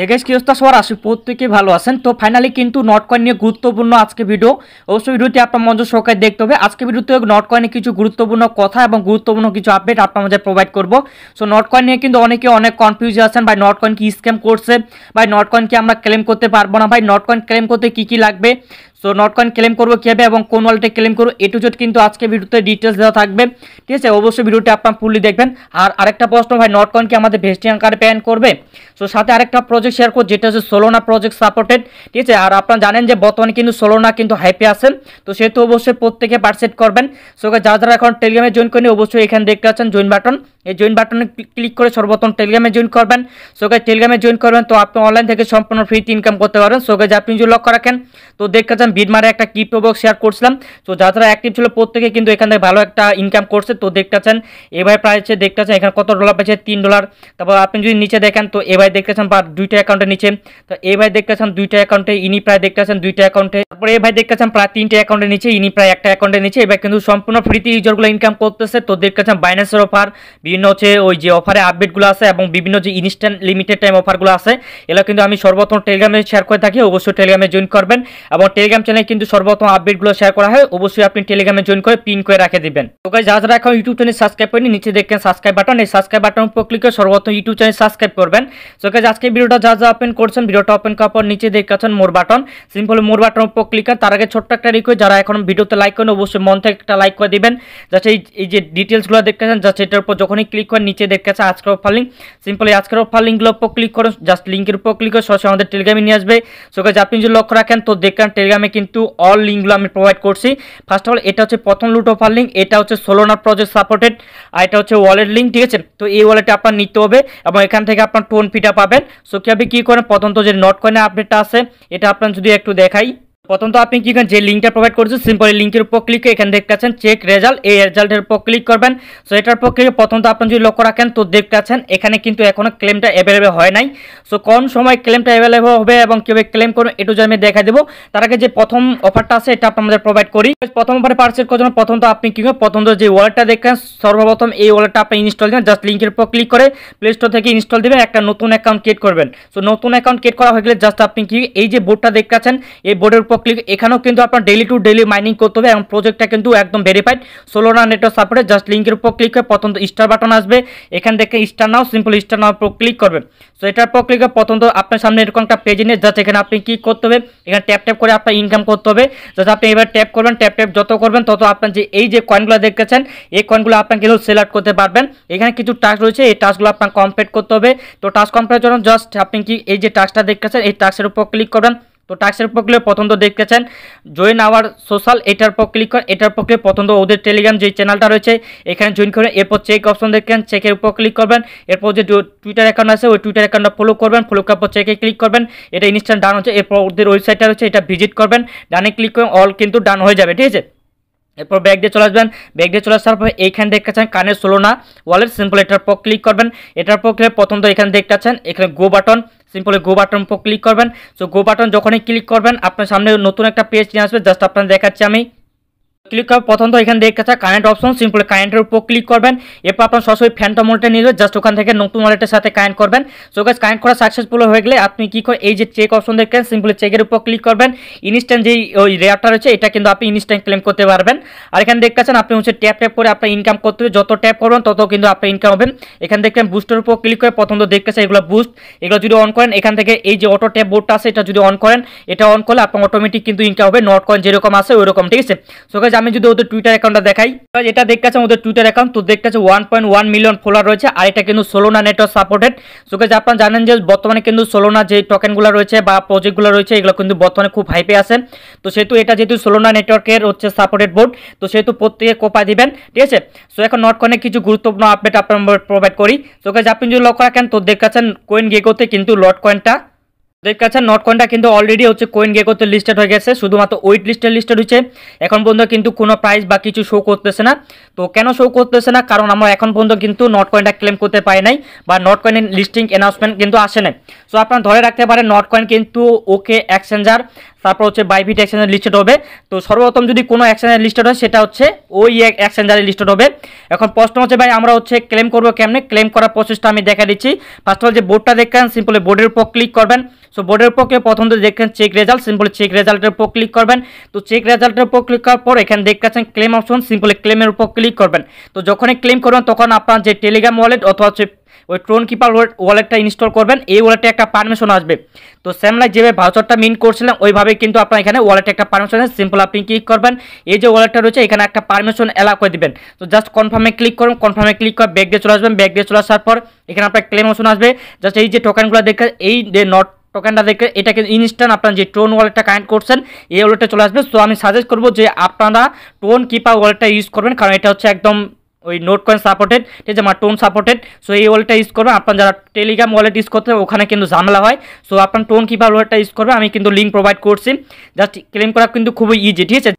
হেগেশ কি অবস্থা সবার আসি প্রত্যেকে ভালো আছেন তো ফাইনালি কিন্তু নট কয়েন নিয়ে গুরুত্বপূর্ণ আজকে ভিডিও অবশ্যই ভিডিওটি আপনার মঞ্চ সহকারে দেখতে হবে আজকে ভিডিওতে নট কয়েনে কিছু গুরুত্বপূর্ণ কথা এবং গুরুত্বপূর্ণ কিছু আপডেট আপনার মধ্যে প্রোভাইড করব সো নট কয়েন নিয়ে কিন্তু অনেকে অনেক কনফিউজে আছেন ভাই নট কয়েন কি স্ক্যাম করছে ভাই নট কয়েন কি আমরা ক্লেম করতে পারবো না ভাই নট কয়েন ক্লেম করতে কী কী লাগবে সো নটকয়েন ক্লেম করবো কীভাবে এবং কোন ওয়ালেটে ক্লেম করবো এ টু কিন্তু আজকে ভিডিওতে ডিটেলস দেওয়া থাকবে ঠিক আছে অবশ্যই ভিডিওটি আপনার ফুললি দেখবেন আর আরেকটা প্রশ্ন ভাই নটকয়েন কি আমাদের ভেস্টিয়ান কার্ডে প্যান করবে সো সাথে আরেকটা প্রজেক্ট শেয়ার করবো যেটা হচ্ছে সোলোনা প্রজেক্ট সাপোর্টেড ঠিক আছে আর আপনারা জানেন যে বর্তমানে কিন্তু সোলোনা কিন্তু হাইপে আছেন তো সেহেতু অবশ্যই প্রত্যেকে পার্সেট করবেন সো যারা যারা এখন টেলিগ্রামে জয়েন করেনি অবশ্যই এখানে দেখতে পাচ্ছেন জয়েন বাটন এই জয়েন বাটনে ক্লিক করে সর্বপ্রথম টেলিগ্রামে জয়েন করবেন সো গাইজ টেলিগ্রামে জয়েন করবেন তো আপনি অনলাইন থেকে সম্পূর্ণ ফ্রিতে ইনকাম করতে পারবেন সো আপনি যদি লক রাখেন তো দেখতে চান বিডমারে একটা কি প্রবক শেয়ার করছিলাম তো যারা যারা অ্যাক্টিভ ছিল প্রত্যেকে কিন্তু এখান থেকে ভালো একটা ইনকাম করছে তো দেখতে চান এবার প্রায় হচ্ছে দেখতে চান এখানে কত ডলার পেয়েছে তিন ডলার তারপর আপনি যদি নিচে দেখেন তো এবার দেখতে চান বা দুইটা অ্যাকাউন্টের নিচে তো এবার দেখতে চান দুইটা অ্যাকাউন্টে ইনি প্রায় দেখতে চান দুইটা অ্যাকাউন্টে তারপরে এবার দেখতে চান প্রায় তিনটা অ্যাকাউন্টের নিচে ইনি প্রায় একটা অ্যাকাউন্টের নিচে এবার কিন্তু সম্পূর্ণ ফ্রিতে ইউজারগুলো ইনকাম করতেছে তো দেখতে চান বাইন্যান্সের অফার বিভিন্ন বিভিন্ন হচ্ছে ওই যে অফারে আপডেটগুলো আছে এবং বিভিন্ন যে ইনস্ট্যান্ট লিমিটেড টাইম অফারগুলো আছে এগুলো কিন্তু আমি সর্বপ্রথম টেলিগ্রামে শেয়ার করে থাকি অবশ্যই টেলিগ্রামে জয়েন করবেন এবং টেলিগ্রাম চ্যানেলে কিন্তু সর্বপ্রথম আপডেটগুলো শেয়ার করা হয় অবশ্যই আপনি টেলিগ্রামে জয়েন করে পিন করে রাখে দেবেন তো গাই যারা যারা এখন ইউটিউব চ্যানেল সাবস্ক্রাইব করেনি নিচে দেখবেন সাবস্ক্রাইব বাটন এই সাবস্ক্রাইব বাটন উপর ক্লিক করে সর্বপ্রথম ইউটিউব চ্যানেল সাবস্ক্রাইব করবেন তো গাই আজকে ভিডিওটা যা যা ওপেন করছেন ভিডিওটা ওপেন করার পর নিচে দেখছেন more button simple more button উপর ক্লিক করেন তার আগে ছোট্ট একটা রিকোয়েস্ট যারা এখন ভিডিওতে লাইক করেন অবশ্যই মন থেকে একটা লাইক করে দিবেন যাতে এই যে ডিটেলসগুলো দেখতেছেন যাতে এটার উপর যখন যখনই ক্লিক করেন নিচে দেখতে আছে আজকের অফার লিঙ্ক সিম্পলি আজকের অফার লিঙ্কগুলোর উপর ক্লিক করুন জাস্ট লিঙ্কের উপর ক্লিক করে সরাসরি আমাদের টেলিগ্রামে নিয়ে আসবে সো কাজ আপনি যদি লক্ষ্য রাখেন তো দেখেন টেলিগ্রামে কিন্তু অল লিঙ্কগুলো আমি প্রোভাইড করছি ফার্স্ট অফ অল এটা হচ্ছে প্রথম লুট অফার লিঙ্ক এটা হচ্ছে সোলোনার প্রজেক্ট সাপোর্টেড আর এটা হচ্ছে ওয়ালেট লিঙ্ক ঠিক আছে তো এই ওয়ালেটে আপনার নিতে হবে এবং এখান থেকে আপনার টোন ফিটা পাবেন সো আপনি কী করেন প্রথম তো যে নট কয়েনের আপডেটটা আছে এটা আপনার যদি একটু দেখাই প্রথমত আপনি কি করেন যে লিঙ্কটা প্রোভাইড করছেন সিম্পল লিঙ্কের উপর ক্লিক করে এখানে দেখতে পাচ্ছেন চেক রেজাল্ট এই রেজাল্টের উপর ক্লিক করবেন সো এটার পক্ষে প্রথম প্রথমত আপনি যদি লক্ষ্য রাখেন তো দেখতে পাচ্ছেন এখানে কিন্তু এখনও ক্লেমটা অ্যাভেলেবেল হয় নাই সো কোন সময় ক্লেমটা অ্যাভেলেবেল হবে এবং কীভাবে ক্লেম করবেন এটু যদি আমি দেখা দেবো তার আগে যে প্রথম অফারটা আছে এটা আপনাদের প্রোভাইড করি প্রথম অফারে পার্সেল করার জন্য প্রথমত আপনি কি করবেন প্রথমত যে ওয়ালেটটা দেখেন সর্বপ্রথম এই ওয়ালেটটা আপনি ইনস্টল দেবেন জাস্ট লিঙ্কের উপর ক্লিক করে প্লে স্টোর থেকে ইনস্টল দেবেন একটা নতুন অ্যাকাউন্ট ক্রিয়েট করবেন সো নতুন অ্যাকাউন্ট ক্রিয়েট করা হয়ে গেলে জাস্ট আপনি কি এই যে বোর্ডটা দেখতে পাচ্ছেন এই বোর্ডের উপর ক্লিক এখানেও কিন্তু আপনার ডেলি টু ডেলি মাইনিং করতে হবে এবং প্রজেক্টটা কিন্তু একদম ভেরিফাইড সোলোনা নেটওয়ার্ক সাপোর্টে জাস্ট লিঙ্কের উপর ক্লিক করে প্রথম স্টার বাটন আসবে এখান থেকে start now simple start now উপর ক্লিক করবেন সো এটার উপর ক্লিক করে প্রথম আপনার সামনে এরকম একটা পেজ নিয়ে জাস্ট এখানে আপনি কি করতে হবে এখানে ট্যাপ ট্যাপ করে আপনার ইনকাম করতে হবে জাস্ট আপনি এবার ট্যাপ করবেন ট্যাপ ট্যাপ যত করবেন তত আপনার যে এই যে কয়েনগুলো দেখেছেন এই কয়েনগুলো আপনার কিন্তু সিলেক্ট করতে পারবেন এখানে কিছু টাস্ক রয়েছে এই টাস্কগুলো আপনার কমপ্লিট করতে হবে তো টাস্ক কমপ্লিটের জন্য জাস্ট আপনি কি এই যে টাস্কটা দেখতেছেন এই টাস্কের উপর ক্লিক করবেন তো টাস্কের পর ক্লিক প্রথম তো দেখতেছেন জয়েন আওয়ার সোশ্যাল এটার পর ক্লিক করেন এটার পর ক্লিক প্রথম তো ওদের টেলিগ্রাম যে চ্যানেলটা রয়েছে এখানে জয়েন করেন এরপর চেক অপশন দেখেন চেকের উপর ক্লিক করবেন এরপর যে টুইটার অ্যাকাউন্ট আছে ওই টুইটার অ্যাকাউন্টটা ফলো করবেন ফলো করার পর চেকে ক্লিক করবেন এটা ইনস্ট্যান্ট ডান হচ্ছে এরপর ওদের ওয়েবসাইটটা রয়েছে এটা ভিজিট করবেন ডানে ক্লিক করেন অল কিন্তু ডান হয়ে যাবে ঠিক আছে এরপর ব্যাগ দিয়ে চলে আসবেন ব্যাগ দিয়ে চলে আসার পর এইখানে দেখতে চান কানের সোলো না ওয়ালেট সিম্পল এটার পর ক্লিক করবেন এটার পর ক্লিক প্রথম তো এখানে দেখতে এখানে go button simply go button উপর ক্লিক করবেন সো গো বাটন যখনই ক্লিক করবেন আপনার সামনে নতুন একটা পেজ নিয়ে আসবে জাস্ট আপনার দেখাচ্ছি আমি ক্লিক প্রথম প্রথমত এখানে দেখতে চাচ্ছে কারেন্ট অপশন সিম্পল কারেন্টের উপর ক্লিক করবেন এরপর আপনার সরাসরি ফ্যান্টম ওয়ালেটে নিয়ে জাস্ট ওখান থেকে নতুন ওয়ালেটের সাথে কানেক্ট করবেন সো গাছ কানেক্ট করা সাকসেসফুল হয়ে গেলে আপনি কী করে এই যে চেক অপশন দেখেন সিম্পল চেকের উপর ক্লিক করবেন ইনস্ট্যান্ট যেই ওই রেয়ারটা রয়েছে এটা কিন্তু আপনি ইনস্ট্যান্ট ক্লেম করতে পারবেন আর এখানে দেখতে পাচ্ছেন আপনি হচ্ছে ট্যাপ ট্যাপ করে আপনার ইনকাম করতে হবে যত ট্যাপ করবেন তত কিন্তু আপনার ইনকাম হবেন এখান দেখবেন বুস্টের উপর ক্লিক করে প্রথমত দেখতেছে এগুলো বুস্ট এগুলো যদি অন করেন এখান থেকে এই যে অটো ট্যাপ বোর্ডটা আছে এটা যদি অন করেন এটা অন করলে আপনার অটোমেটিক কিন্তু ইনকাম হবে নট কয়েন যেরকম আছে ওইরকম ঠিক আছে সো গাছ আমি যদি ওদের টুইটার অ্যাকাউন্টটা দেখাই এটা আছে ওদের টুইটার অ্যাকাউন্ট তো দেখতেছে one point one million follower রয়েছে আর এটা কিন্তু সোলোনা নেটওয়ার্ক সাপোর্টেড সো গাছ আপনারা জানেন যে বর্তমানে কিন্তু সোলোনা যে টোকেনগুলো রয়েছে বা প্রজেক্টগুলো রয়েছে এগুলো কিন্তু বর্তমানে খুব হাইপে আছে তো সেহেতু এটা যেহেতু সোলোনা নেটওয়ার্কের হচ্ছে সাপোর্টেড বোর্ড তো সেহেতু প্রত্যেকে কোপা দিবেন ঠিক আছে সো এখন নটকনে কিছু গুরুত্বপূর্ণ আপডেট আপনার প্রোভাইড করি সো গাছ আপনি যদি লক্ষ্য রাখেন তো আছেন কোয়েন গেগোতে কিন্তু লট কয়েনটা ওদের নট কয়েনটা কিন্তু অলরেডি হচ্ছে কোয়েন গেকোতে লিস্টেড হয়ে গেছে শুধুমাত্র ওয়েট লিস্টে লিস্টেড হয়েছে এখন পর্যন্ত কিন্তু কোনো প্রাইস বা কিছু শো করতেছে না তো কেন শো করতেছে না কারণ আমরা এখন পর্যন্ত কিন্তু নট কয়েনটা ক্লেম করতে পাই নাই বা নট কয়েনের লিস্টিং অ্যানাউন্সমেন্ট কিন্তু আসে নাই সো আপনার ধরে রাখতে পারেন নট কয়েন কিন্তু ওকে এক্সচেঞ্জার তারপর হচ্ছে বাইভিট এক্সচেঞ্জার লিস্টেড হবে তো সর্বপ্রথম যদি কোনো এক্সচেঞ্জার লিস্টেড হয় সেটা হচ্ছে ওই এক্সচেঞ্জারে লিস্টেড হবে এখন প্রশ্ন হচ্ছে ভাই আমরা হচ্ছে ক্লেম করবো কেমনে ক্লেম করার প্রসেসটা আমি দেখা দিচ্ছি ফার্স্ট অফ অল যে বোর্ডটা দেখেন সিম্পলি বোর্ডের উপর ক্লিক করবেন সো বোর্ডের উপর প্রথম তো দেখেন চেক রেজাল্ট সিম্পলি চেক রেজাল্টের উপর ক্লিক করবেন তো চেক রেজাল্টের উপর ক্লিক করার পর এখানে দেখতেছেন ক্লেম অপশন সিম্পলি ক্লেমের উপর ক্লিক করবেন তো যখনই ক্লেম করবেন তখন আপনার যে টেলিগ্রাম ওয়ালেট অথবা হচ্ছে ওই ট্রোন কিপার ওয়ালেটটা ইনস্টল করবেন এই ওয়ালেটে একটা পারমিশন আসবে তো স্যামলাই যেভাবে ভাউচারটা মিন করছিলাম ওইভাবে কিন্তু আপনার এখানে ওয়ালেটে একটা পারমিশন আছে সিম্পল আপনি ক্লিক করবেন এই যে ওয়ালেটটা রয়েছে এখানে একটা পারমিশন অ্যালাউ করে দেবেন তো জাস্ট কনফার্মে ক্লিক করুন কনফার্মে ক্লিক করে ব্যাগ দিয়ে চলে আসবেন ব্যাগ দিয়ে চলে আসার পর এখানে আপনার ক্লেম আসবে জাস্ট এই যে টোকেনগুলো দেখে এই যে নট টোকেনটা দেখে এটাকে ইনস্ট্যান্ট আপনার যে ট্রোন ওয়ালেটটা কানেক্ট করছেন এই ওয়ালেটটা চলে আসবে সো আমি সাজেস্ট করবো যে আপনারা টোন কিপার ওয়ালেটটা ইউজ করবেন কারণ এটা হচ্ছে একদম ওই নোট কয়েন সাপোর্টেড ঠিক আছে আমার টোন সাপোর্টেড সো এই ওয়ালেটটা ইউজ করবেন আপনার যারা টেলিগ্রাম ওয়ালেট ইউজ করতে ওখানে কিন্তু ঝামেলা হয় সো আপনার টোন কীভাবে ওয়ালেটটা ইউজ করবে আমি কিন্তু লিঙ্ক প্রোভাইড করছি জাস্ট ক্লেম করা কিন্তু খুবই ইজি ঠিক আছে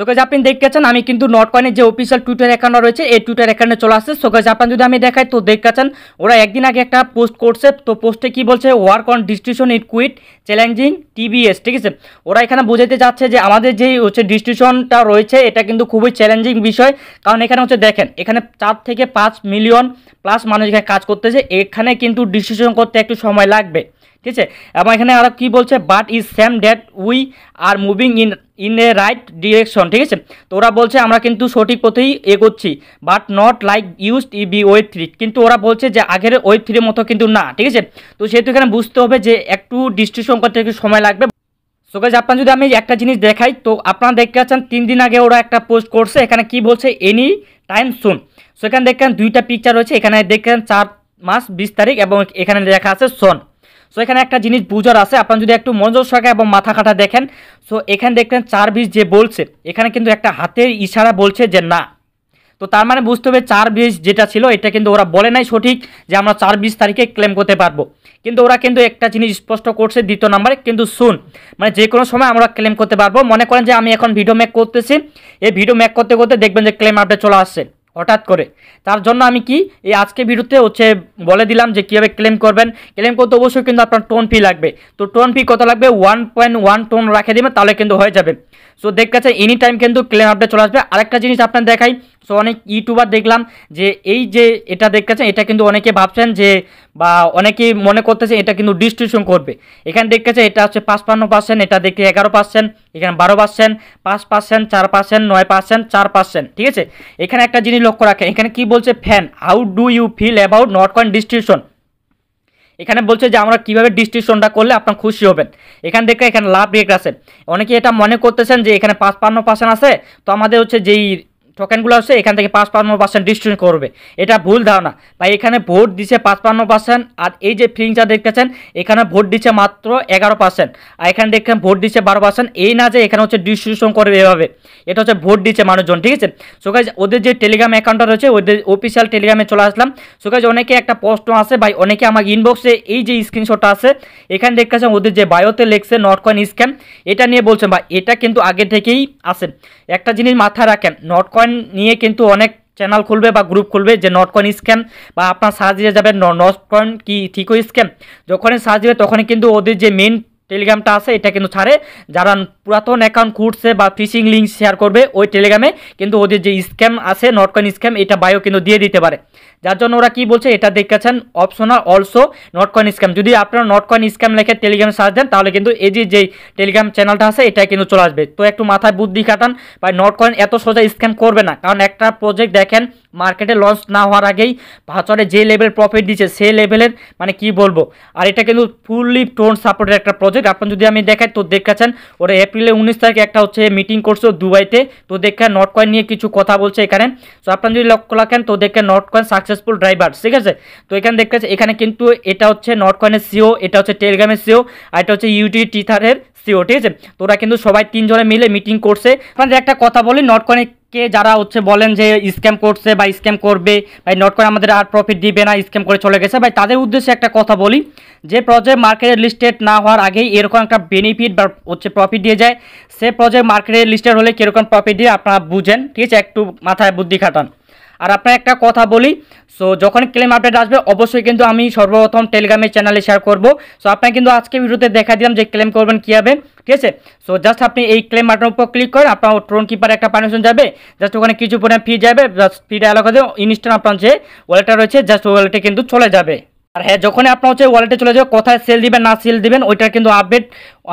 সো গাইজ আপনি দেখতেছেন আমি কিন্তু নট কয়েনের যে অফিসিয়াল টুইটার অ্যাকাউন্ট রয়েছে এই টুইটার অ্যাকাউন্টে চলে আসছে সো গাইজ যদি আমি দেখাই তো দেখতে চান ওরা একদিন আগে একটা পোস্ট করছে তো পোস্টে কি বলছে work on distribution it quite challenging TBS ঠিক আছে ওরা এখানে বোঝাতে যাচ্ছে যে আমাদের যে হচ্ছে ডিস্ট্রিবিউশনটা রয়েছে এটা কিন্তু খুবই চ্যালেঞ্জিং বিষয় কারণ এখানে হচ্ছে দেখেন এখানে চার থেকে পাঁচ মিলিয়ন প্লাস মানুষ এখানে কাজ করতেছে এখানে কিন্তু ডিস্ট্রিবিউশন করতে একটু সময় লাগবে ঠিক আছে এবং এখানে আরও কী বলছে but is same that we are moving in in a right direction ঠিক আছে তো ওরা বলছে আমরা কিন্তু সঠিক পথেই এগোচ্ছি but not like used to be web three কিন্তু ওরা বলছে যে আগের ওয়েব থ্রির মতো কিন্তু না ঠিক আছে তো সেহেতু এখানে বুঝতে হবে যে একটু ডিস্ট্রিবিউশন করতে একটু সময় লাগবে সো গাইজ আপনার যদি আমি একটা জিনিস দেখাই তো আপনারা দেখতে পাচ্ছেন তিন দিন আগে ওরা একটা পোস্ট করছে এখানে কি বলছে এনি টাইম সুন সো এখানে দেখেন দুইটা পিকচার রয়েছে এখানে দেখেন চার মাস বিশ তারিখ এবং এখানে লেখা আছে সন সো এখানে একটা জিনিস বুঝার আছে আপনার যদি একটু মনোযোগ সহকারে এবং মাথা কাটা দেখেন সো এখানে দেখলেন চার বিশ যে বলছে এখানে কিন্তু একটা হাতের ইশারা বলছে যে না তো তার মানে বুঝতে হবে চার বিশ যেটা ছিল এটা কিন্তু ওরা বলে নাই সঠিক যে আমরা চার বিশ তারিখে ক্লেম করতে পারবো কিন্তু ওরা কিন্তু একটা জিনিস স্পষ্ট করছে দ্বিতীয় নাম্বারে কিন্তু শুন মানে যে কোনো সময় আমরা ক্লেম করতে পারবো মনে করেন যে আমি এখন ভিডিও মেক করতেছি এই ভিডিও মেক করতে করতে দেখবেন যে ক্লেম আপডেট চলে আসছে হঠাৎ করে তার জন্য আমি কি এই আজকে ভিডিওতে হচ্ছে বলে দিলাম যে কীভাবে ক্লেম করবেন ক্লেম করতে অবশ্যই কিন্তু আপনার টোন ফি লাগবে তো টোন ফি কত লাগবে ওয়ান পয়েন্ট ওয়ান টোন রাখে দেবেন তাহলে কিন্তু হয়ে যাবে সো দেখতে এনি টাইম কিন্তু ক্লেম আপডেট চলে আসবে আরেকটা জিনিস আপনার দেখাই সো অনেক ইউটিউবার দেখলাম যে এই যে এটা দেখতেছেন এটা কিন্তু অনেকে ভাবছেন যে বা অনেকেই মনে করতেছে এটা কিন্তু ডিস্ট্রিবিউশন করবে এখানে দেখতেছে এটা হচ্ছে পাঁচপান্ন পার্সেন্ট এটা দেখতে এগারো পার্সেন্ট এখানে বারো পার্সেন্ট পাঁচ পার্সেন্ট চার পার্সেন্ট নয় পার্সেন্ট চার পার্সেন্ট ঠিক আছে এখানে একটা জিনিস জিনিস লক্ষ্য রাখেন এখানে কি বলছে fan how do you feel about not coin distribution এখানে বলছে যে আমরা কীভাবে ডিস্ট্রিবিউশনটা করলে আপনার খুশি হবেন এখান থেকে এখানে লাভ রেট আছে অনেকে এটা মনে করতেছেন যে এখানে পাঁচ পান্ন পার্সেন্ট আছে তো আমাদের হচ্ছে যেই টোকেনগুলো আসছে এখান থেকে পাঁচ পান্ন পার্সেন্ট ডিস্ট্রিবিউট করবে এটা ভুল ধারণা বা এখানে ভোট দিচ্ছে পাঁচ পান্ন পার্সেন্ট আর এই যে ফিলিংটা দেখতেছেন এখানে ভোট দিচ্ছে মাত্র এগারো পার্সেন্ট আর এখানে দেখছেন ভোট দিচ্ছে বারো পার্সেন্ট এই না যে এখানে হচ্ছে ডিস্ট্রিবিউশন করবে এভাবে এটা হচ্ছে ভোট দিচ্ছে মানুষজন ঠিক আছে সোকাজ ওদের যে টেলিগ্রাম অ্যাকাউন্টটা রয়েছে ওদের অফিসিয়াল টেলিগ্রামে চলে আসলাম সোকাজ অনেকে একটা পোস্ট আসে ভাই অনেকে আমার ইনবক্সে এই যে স্ক্রিনশটটা আছে এখানে দেখতেছেন ওদের যে বায়োতে লেখছে নট কয়েন স্ক্যাম এটা নিয়ে বলছেন ভাই এটা কিন্তু আগে থেকেই আসেন একটা জিনিস মাথায় রাখেন নট কয়েন স্ক্যান নিয়ে কিন্তু অনেক চ্যানেল খুলবে বা গ্রুপ খুলবে যে নটকয়েন স্ক্যাম বা আপনার সার্চ দিয়ে যাবেন নটকয়েন কি ঠিক স্ক্যাম যখনই সার্চ দেবে তখনই কিন্তু ওদের যে মেন টেলিগ্রামটা আছে এটা কিন্তু ছাড়ে যারা পুরাতন অ্যাকাউন্ট খুঁড়ছে বা ফিশিং লিঙ্ক শেয়ার করবে ওই টেলিগ্রামে কিন্তু ওদের যে স্ক্যাম আছে নটকয়েন স্ক্যাম এটা বায়ো কিন্তু দিয়ে দিতে পারে যার জন্য ওরা কি বলছে এটা দেখেছেন অপশনাল অলসো নটকয়েন স্ক্যাম যদি আপনারা নটকয়েন স্ক্যাম লেখে টেলিগ্রামে সার্চ দেন তাহলে কিন্তু এই যে যেই টেলিগ্রাম চ্যানেলটা আছে এটা কিন্তু চলে আসবে তো একটু মাথায় বুদ্ধি কাটান বা নটকয়েন এত সোজা স্ক্যাম করবে না কারণ একটা প্রজেক্ট দেখেন মার্কেটে লঞ্চ না হওয়ার আগেই ভাচরে যে লেভেলের প্রফিট দিচ্ছে সে লেভেলের মানে কি বলবো আর এটা কিন্তু ফুললি টোন সাপোর্টের একটা প্রজেক্ট আপনি যদি আমি দেখাই তো দেখাচ্ছেন ওরা এপ্রিলে উনিশ তারিখে একটা হচ্ছে মিটিং করছে দুবাইতে তো দেখে নট কয়েন নিয়ে কিছু কথা বলছে এখানে তো আপনারা যদি লক্ষ্য রাখেন তো দেখে নট কয়েন সাকসেসফুল ড্রাইভার ঠিক আছে তো এখানে দেখতে এখানে কিন্তু এটা হচ্ছে নট কয়েনের সিও এটা হচ্ছে টেলিগ্রামের সিও e আর এটা হচ্ছে ইউটি টিথারের সিও ঠিক আছে তো ওরা কিন্তু সবাই তিনজনে মিলে মিটিং করছে আপনাদের একটা কথা বলি নট কয়েন কে যারা হচ্ছে বলেন যে স্ক্যাম করছে বা স্ক্যাম করবে বা নট করে আমাদের আর প্রফিট দিবে না স্ক্যাম করে চলে গেছে ভাই তাদের উদ্দেশ্যে একটা কথা বলি যে প্রজেক্ট মার্কেটে লিস্টেড না হওয়ার আগেই এরকম একটা বেনিফিট বা হচ্ছে প্রফিট দিয়ে যায় সে প্রজেক্ট মার্কেটে লিস্টেড হলে কীরকম প্রফিট দিয়ে আপনারা বুঝেন ঠিক আছে একটু মাথায় বুদ্ধি খাটান আর আপনার একটা কথা বলি সো যখন ক্লেম আপডেট আসবে অবশ্যই কিন্তু আমি সর্বপ্রথম টেলিগ্রামের চ্যানেলে শেয়ার করব সো আপনাকে কিন্তু আজকে ভিডিওতে দেখা দিলাম যে ক্লেম করবেন কীভাবে ঠিক আছে সো জাস্ট আপনি এই ক্লেম বাটনের উপর ক্লিক করেন আপনার ট্রোন কিপার একটা পারমিশন যাবে জাস্ট ওখানে কিছু পরিমাণ ফি যাবে জাস্ট ফিটা এলাকাতে ইনস্ট্যান্ট আপনার যে ওয়ালেটটা রয়েছে জাস্ট ওয়ালেটে কিন্তু চলে যাবে আর হ্যাঁ যখনই আপনার হচ্ছে ওয়ালেটে চলে যাবে কোথায় সেল দিবেন না সেল দিবেন ওইটার কিন্তু আপডেট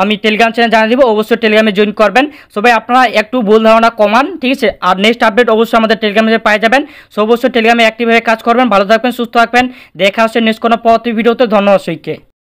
আমি টেলিগ্রাম চ্যানেল জানিয়ে দিব অবশ্যই টেলিগ্রামে জয়েন করবেন সো ভাই আপনারা একটু ভুল ধারণা কমান ঠিক আছে আর নেক্সট আপডেট অবশ্যই আমাদের টেলিগ্রামে পেয়ে যাবেন সো অবশ্যই টেলিগ্রামে অ্যাক্টিভ হয়ে কাজ করবেন ভালো থাকবেন সুস্থ থাকবেন দেখা হচ্ছে নেক্সট কোনো পরবর্তী ভিডিওতে ধন্যবাদ সইকে